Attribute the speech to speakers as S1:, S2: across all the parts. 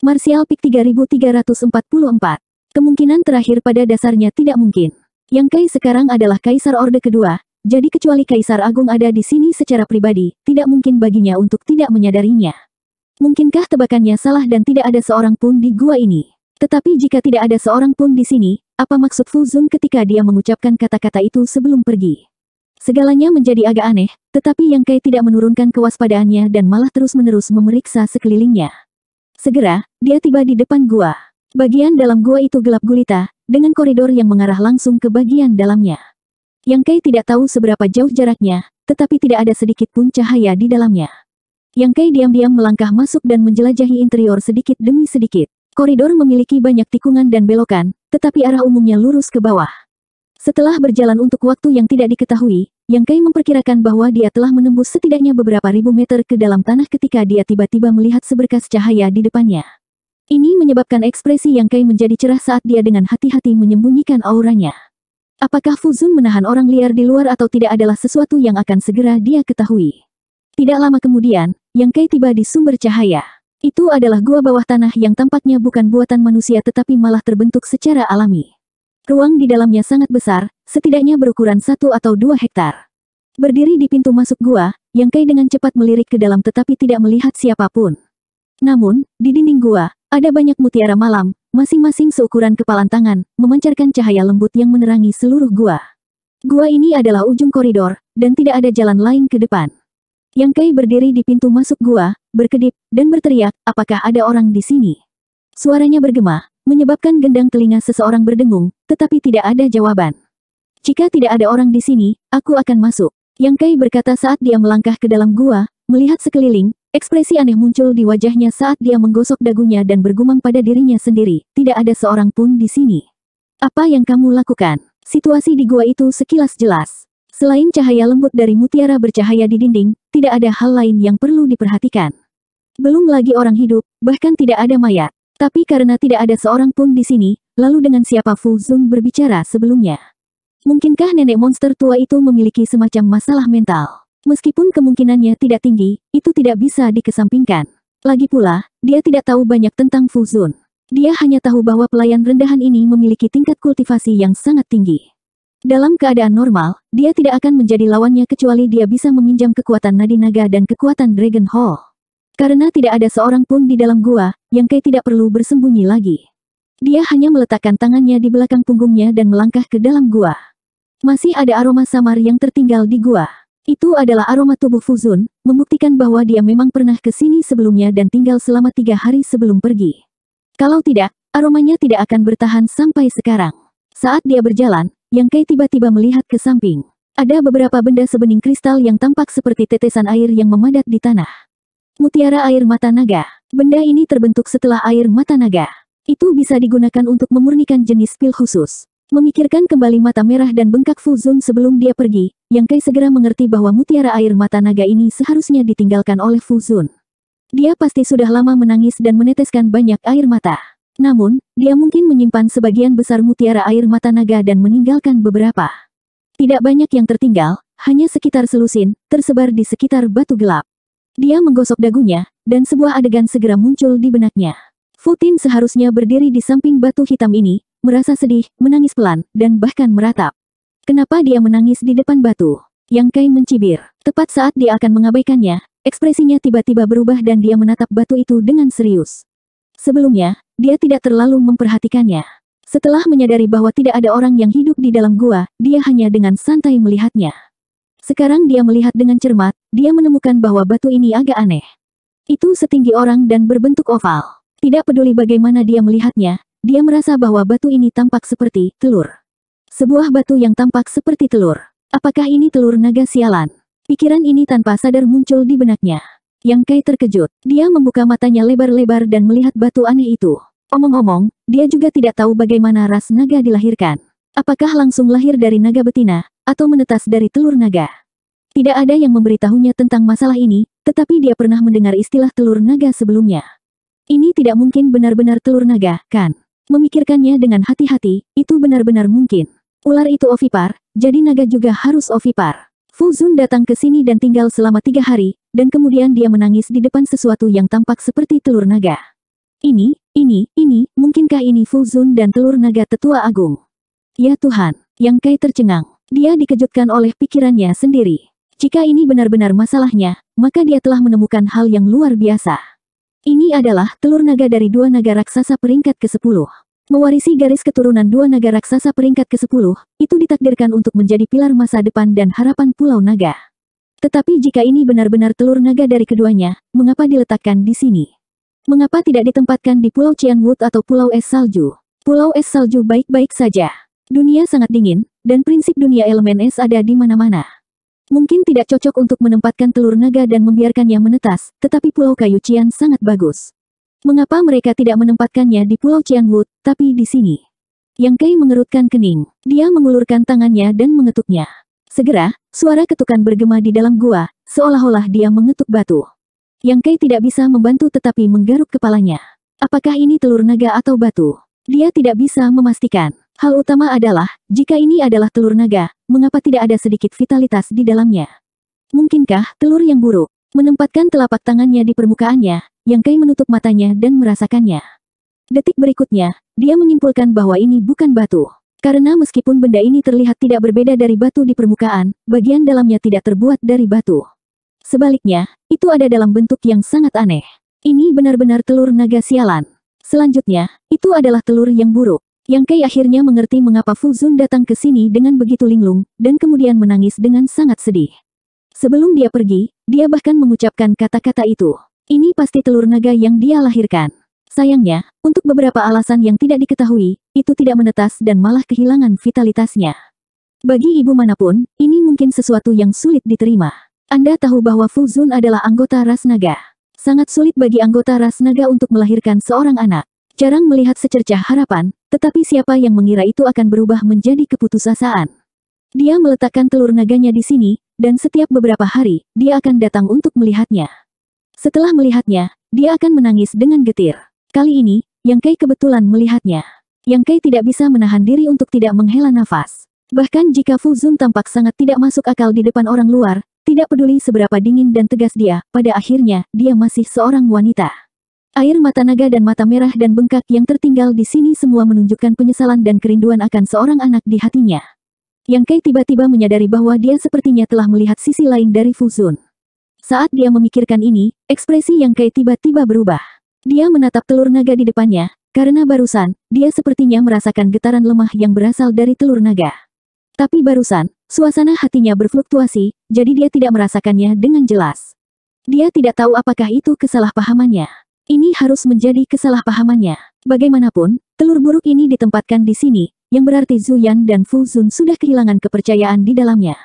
S1: Martial Pik 3344. Kemungkinan terakhir pada dasarnya tidak mungkin. Yang Kai sekarang adalah Kaisar Orde Kedua, jadi kecuali Kaisar Agung ada di sini secara pribadi, tidak mungkin baginya untuk tidak menyadarinya. Mungkinkah tebakannya salah dan tidak ada seorang pun di gua ini? Tetapi jika tidak ada seorang pun di sini, apa maksud Fuzun ketika dia mengucapkan kata-kata itu sebelum pergi? Segalanya menjadi agak aneh, tetapi Yang Kai tidak menurunkan kewaspadaannya dan malah terus-menerus memeriksa sekelilingnya. Segera, dia tiba di depan gua. Bagian dalam gua itu gelap gulita, dengan koridor yang mengarah langsung ke bagian dalamnya. Yang Kei tidak tahu seberapa jauh jaraknya, tetapi tidak ada sedikit pun cahaya di dalamnya. Yang Kei diam-diam melangkah masuk dan menjelajahi interior sedikit demi sedikit. Koridor memiliki banyak tikungan dan belokan, tetapi arah umumnya lurus ke bawah. Setelah berjalan untuk waktu yang tidak diketahui, yang Kai memperkirakan bahwa dia telah menembus setidaknya beberapa ribu meter ke dalam tanah ketika dia tiba-tiba melihat seberkas cahaya di depannya. Ini menyebabkan ekspresi Yang Kai menjadi cerah saat dia dengan hati-hati menyembunyikan auranya. Apakah Fuzun menahan orang liar di luar atau tidak adalah sesuatu yang akan segera dia ketahui. Tidak lama kemudian, Yang Kai tiba di sumber cahaya. Itu adalah gua bawah tanah yang tampaknya bukan buatan manusia tetapi malah terbentuk secara alami. Ruang di dalamnya sangat besar, setidaknya berukuran satu atau dua hektar. Berdiri di pintu masuk gua, Yang Kai dengan cepat melirik ke dalam tetapi tidak melihat siapapun. Namun, di dinding gua, ada banyak mutiara malam, masing-masing seukuran kepalan tangan, memancarkan cahaya lembut yang menerangi seluruh gua. Gua ini adalah ujung koridor, dan tidak ada jalan lain ke depan. Yang Kai berdiri di pintu masuk gua, berkedip, dan berteriak, apakah ada orang di sini? Suaranya bergema, menyebabkan gendang telinga seseorang berdengung, tetapi tidak ada jawaban. Jika tidak ada orang di sini, aku akan masuk. Yang Kai berkata saat dia melangkah ke dalam gua, melihat sekeliling, ekspresi aneh muncul di wajahnya saat dia menggosok dagunya dan bergumam pada dirinya sendiri, tidak ada seorang pun di sini. Apa yang kamu lakukan? Situasi di gua itu sekilas jelas. Selain cahaya lembut dari mutiara bercahaya di dinding, tidak ada hal lain yang perlu diperhatikan. Belum lagi orang hidup, bahkan tidak ada mayat. Tapi karena tidak ada seorang pun di sini, lalu dengan siapa Fu Zun berbicara sebelumnya? Mungkinkah nenek monster tua itu memiliki semacam masalah mental? Meskipun kemungkinannya tidak tinggi, itu tidak bisa dikesampingkan. Lagi pula, dia tidak tahu banyak tentang Fu Zun. Dia hanya tahu bahwa pelayan rendahan ini memiliki tingkat kultivasi yang sangat tinggi. Dalam keadaan normal, dia tidak akan menjadi lawannya kecuali dia bisa meminjam kekuatan nadi naga dan kekuatan Dragon Hall. Karena tidak ada seorang pun di dalam gua, yang Kei tidak perlu bersembunyi lagi. Dia hanya meletakkan tangannya di belakang punggungnya dan melangkah ke dalam gua. Masih ada aroma samar yang tertinggal di gua. Itu adalah aroma tubuh Fuzun, membuktikan bahwa dia memang pernah ke sini sebelumnya dan tinggal selama tiga hari sebelum pergi. Kalau tidak, aromanya tidak akan bertahan sampai sekarang. Saat dia berjalan, Yang Kei tiba-tiba melihat ke samping. Ada beberapa benda sebening kristal yang tampak seperti tetesan air yang memadat di tanah. Mutiara air mata naga. Benda ini terbentuk setelah air mata naga. Itu bisa digunakan untuk memurnikan jenis pil khusus. Memikirkan kembali mata merah dan bengkak Fuzun sebelum dia pergi, Yang Kai segera mengerti bahwa mutiara air mata naga ini seharusnya ditinggalkan oleh Fuzun. Dia pasti sudah lama menangis dan meneteskan banyak air mata. Namun, dia mungkin menyimpan sebagian besar mutiara air mata naga dan meninggalkan beberapa. Tidak banyak yang tertinggal, hanya sekitar selusin, tersebar di sekitar batu gelap. Dia menggosok dagunya, dan sebuah adegan segera muncul di benaknya. Futin seharusnya berdiri di samping batu hitam ini, merasa sedih, menangis pelan, dan bahkan meratap. Kenapa dia menangis di depan batu? Yang Kai mencibir. Tepat saat dia akan mengabaikannya, ekspresinya tiba-tiba berubah dan dia menatap batu itu dengan serius. Sebelumnya, dia tidak terlalu memperhatikannya. Setelah menyadari bahwa tidak ada orang yang hidup di dalam gua, dia hanya dengan santai melihatnya. Sekarang dia melihat dengan cermat, dia menemukan bahwa batu ini agak aneh. Itu setinggi orang dan berbentuk oval. Tidak peduli bagaimana dia melihatnya, dia merasa bahwa batu ini tampak seperti telur. Sebuah batu yang tampak seperti telur. Apakah ini telur naga sialan? Pikiran ini tanpa sadar muncul di benaknya. Yang Kai terkejut, dia membuka matanya lebar-lebar dan melihat batu aneh itu. Omong-omong, dia juga tidak tahu bagaimana ras naga dilahirkan. Apakah langsung lahir dari naga betina, atau menetas dari telur naga? Tidak ada yang memberitahunya tentang masalah ini, tetapi dia pernah mendengar istilah telur naga sebelumnya. Ini tidak mungkin benar-benar telur naga, kan? Memikirkannya dengan hati-hati, itu benar-benar mungkin. Ular itu ovipar, jadi naga juga harus ovipar. Fu Zun datang ke sini dan tinggal selama tiga hari, dan kemudian dia menangis di depan sesuatu yang tampak seperti telur naga. Ini, ini, ini, mungkinkah ini Fu Zun dan telur naga tetua agung? Ya Tuhan, yang Kai tercengang. Dia dikejutkan oleh pikirannya sendiri. Jika ini benar-benar masalahnya, maka dia telah menemukan hal yang luar biasa. Ini adalah telur naga dari dua naga raksasa peringkat ke-10. Mewarisi garis keturunan dua naga raksasa peringkat ke-10, itu ditakdirkan untuk menjadi pilar masa depan dan harapan Pulau Naga. Tetapi jika ini benar-benar telur naga dari keduanya, mengapa diletakkan di sini? Mengapa tidak ditempatkan di Pulau Cianwood atau Pulau Es Salju? Pulau Es Salju baik-baik saja. Dunia sangat dingin, dan prinsip dunia elemen es ada di mana-mana. Mungkin tidak cocok untuk menempatkan telur naga dan membiarkannya menetas, tetapi Pulau Kayu Cian sangat bagus. Mengapa mereka tidak menempatkannya di Pulau Cianwood, tapi di sini? Yang Kai mengerutkan kening. Dia mengulurkan tangannya dan mengetuknya. Segera, suara ketukan bergema di dalam gua, seolah-olah dia mengetuk batu. Yang Kai tidak bisa membantu tetapi menggaruk kepalanya. Apakah ini telur naga atau batu? Dia tidak bisa memastikan. Hal utama adalah, jika ini adalah telur naga, mengapa tidak ada sedikit vitalitas di dalamnya? Mungkinkah telur yang buruk menempatkan telapak tangannya di permukaannya, yang Kai menutup matanya dan merasakannya? Detik berikutnya, dia menyimpulkan bahwa ini bukan batu. Karena meskipun benda ini terlihat tidak berbeda dari batu di permukaan, bagian dalamnya tidak terbuat dari batu. Sebaliknya, itu ada dalam bentuk yang sangat aneh. Ini benar-benar telur naga sialan. Selanjutnya, itu adalah telur yang buruk. Yang Kei akhirnya mengerti mengapa Fuzun datang ke sini dengan begitu linglung, dan kemudian menangis dengan sangat sedih. Sebelum dia pergi, dia bahkan mengucapkan kata-kata itu. Ini pasti telur naga yang dia lahirkan. Sayangnya, untuk beberapa alasan yang tidak diketahui, itu tidak menetas dan malah kehilangan vitalitasnya. Bagi ibu manapun, ini mungkin sesuatu yang sulit diterima. Anda tahu bahwa Fuzun adalah anggota ras naga. Sangat sulit bagi anggota ras naga untuk melahirkan seorang anak. Jarang melihat secercah harapan, tetapi siapa yang mengira itu akan berubah menjadi keputusasaan? Dia meletakkan telur naganya di sini, dan setiap beberapa hari, dia akan datang untuk melihatnya. Setelah melihatnya, dia akan menangis dengan getir. Kali ini, Yang Kai kebetulan melihatnya. Yang Kai tidak bisa menahan diri untuk tidak menghela nafas. Bahkan jika Fu Zun tampak sangat tidak masuk akal di depan orang luar, tidak peduli seberapa dingin dan tegas dia, pada akhirnya, dia masih seorang wanita. Air mata naga dan mata merah dan bengkak yang tertinggal di sini semua menunjukkan penyesalan dan kerinduan akan seorang anak di hatinya. Yang Kai tiba-tiba menyadari bahwa dia sepertinya telah melihat sisi lain dari Fuzun. Saat dia memikirkan ini, ekspresi Yang Kai tiba-tiba berubah. Dia menatap telur naga di depannya, karena barusan, dia sepertinya merasakan getaran lemah yang berasal dari telur naga. Tapi barusan, suasana hatinya berfluktuasi, jadi dia tidak merasakannya dengan jelas. Dia tidak tahu apakah itu kesalahpahamannya. Ini harus menjadi kesalahpahamannya. Bagaimanapun, telur buruk ini ditempatkan di sini, yang berarti Zuyan dan Fu Zun sudah kehilangan kepercayaan di dalamnya.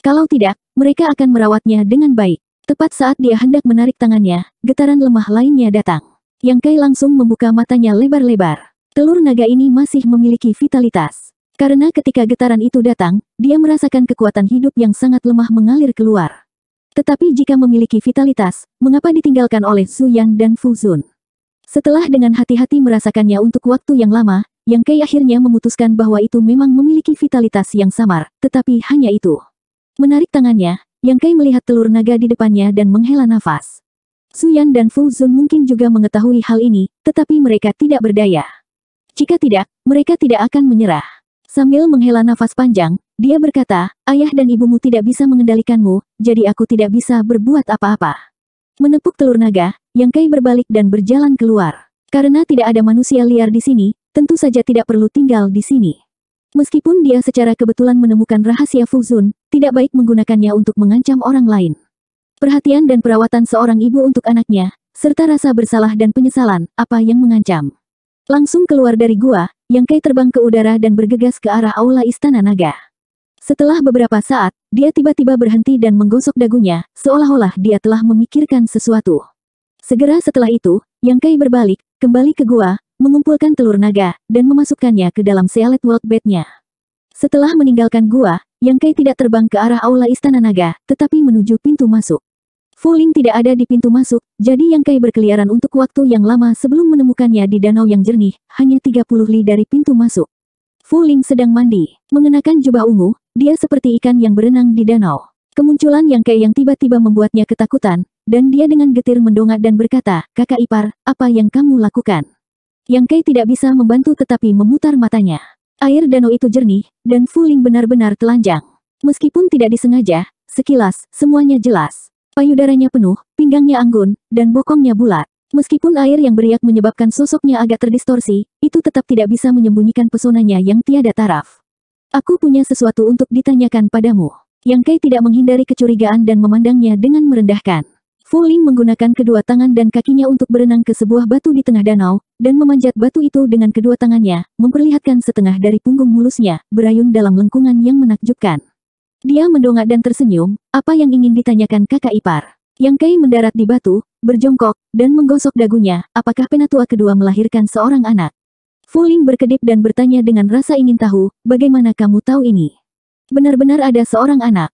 S1: Kalau tidak, mereka akan merawatnya dengan baik. Tepat saat dia hendak menarik tangannya, getaran lemah lainnya datang. Yang Kai langsung membuka matanya lebar-lebar. Telur naga ini masih memiliki vitalitas. Karena ketika getaran itu datang, dia merasakan kekuatan hidup yang sangat lemah mengalir keluar. Tetapi jika memiliki vitalitas, mengapa ditinggalkan oleh Su Yan dan Fu Zun? Setelah dengan hati-hati merasakannya untuk waktu yang lama, Yang Kei akhirnya memutuskan bahwa itu memang memiliki vitalitas yang samar, tetapi hanya itu. Menarik tangannya, Yang Kei melihat telur naga di depannya dan menghela nafas. Su Yang dan Fu Zun mungkin juga mengetahui hal ini, tetapi mereka tidak berdaya. Jika tidak, mereka tidak akan menyerah. Sambil menghela nafas panjang, dia berkata, ayah dan ibumu tidak bisa mengendalikanmu, jadi aku tidak bisa berbuat apa-apa. Menepuk telur naga, yang Kai berbalik dan berjalan keluar. Karena tidak ada manusia liar di sini, tentu saja tidak perlu tinggal di sini. Meskipun dia secara kebetulan menemukan rahasia Fuzun, tidak baik menggunakannya untuk mengancam orang lain. Perhatian dan perawatan seorang ibu untuk anaknya, serta rasa bersalah dan penyesalan, apa yang mengancam. Langsung keluar dari gua, yang Kai terbang ke udara dan bergegas ke arah aula istana naga. Setelah beberapa saat, dia tiba-tiba berhenti dan menggosok dagunya, seolah-olah dia telah memikirkan sesuatu. Segera setelah itu, Yang Kai berbalik, kembali ke gua, mengumpulkan telur naga, dan memasukkannya ke dalam sealet world bednya. Setelah meninggalkan gua, Yang Kai tidak terbang ke arah aula istana naga, tetapi menuju pintu masuk. Fuling tidak ada di pintu masuk, jadi Yang Kai berkeliaran untuk waktu yang lama sebelum menemukannya di danau yang jernih, hanya 30 li dari pintu masuk. Fuling sedang mandi. Mengenakan jubah ungu, dia seperti ikan yang berenang di danau. Kemunculan Yang Kai yang tiba-tiba membuatnya ketakutan, dan dia dengan getir mendongak dan berkata, kakak ipar, apa yang kamu lakukan? Yang Kai tidak bisa membantu tetapi memutar matanya. Air danau itu jernih, dan Fuling benar-benar telanjang. Meskipun tidak disengaja, sekilas, semuanya jelas. Payudaranya penuh, pinggangnya anggun, dan bokongnya bulat. Meskipun air yang beriak menyebabkan sosoknya agak terdistorsi, itu tetap tidak bisa menyembunyikan pesonanya yang tiada taraf. Aku punya sesuatu untuk ditanyakan padamu. Yang Kai tidak menghindari kecurigaan dan memandangnya dengan merendahkan. Fu Ling menggunakan kedua tangan dan kakinya untuk berenang ke sebuah batu di tengah danau, dan memanjat batu itu dengan kedua tangannya, memperlihatkan setengah dari punggung mulusnya, berayun dalam lengkungan yang menakjubkan. Dia mendongak dan tersenyum, apa yang ingin ditanyakan kakak ipar. Yang Kai mendarat di batu, berjongkok, dan menggosok dagunya, apakah penatua kedua melahirkan seorang anak? Fuling berkedip dan bertanya dengan rasa ingin tahu, bagaimana kamu tahu ini? Benar-benar ada seorang anak.